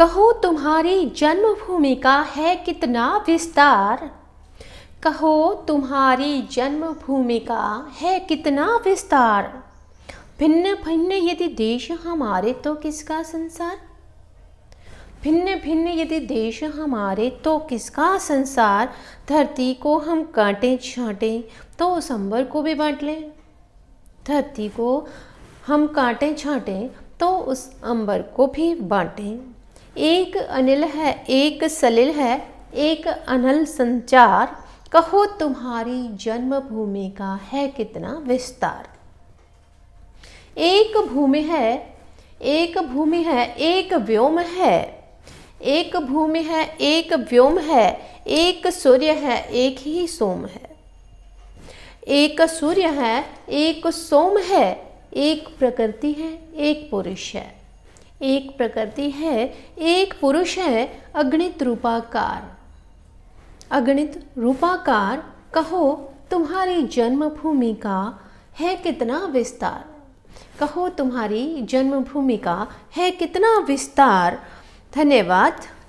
कहो तुम्हारी जन्मभूमि का है कितना विस्तार कहो तुम्हारी जन्मभूमि का है कितना विस्तार भिन्न भिन्न यदि देश हमारे तो किसका संसार भिन्न भिन्न यदि देश हमारे तो किसका संसार धरती को हम काटें छाटे तो संबर को भी बांट लें धरती को हम काटें छाटें तो उस अंबर को भी बांटें एक अनिल है एक सलिल है एक अनल संचार कहो तुम्हारी जन्मभूमि का है कितना विस्तार एक भूमि है एक भूमि है एक व्योम है एक भूमि है एक व्योम है एक सूर्य है एक ही सोम है एक सूर्य है एक सोम है एक प्रकृति है एक पुरुष है एक प्रकृति है एक पुरुष है अगणित रूपाकार अगणित रूपाकार कहो तुम्हारी जन्मभूमि का है कितना विस्तार कहो तुम्हारी जन्मभूमि का है कितना विस्तार धन्यवाद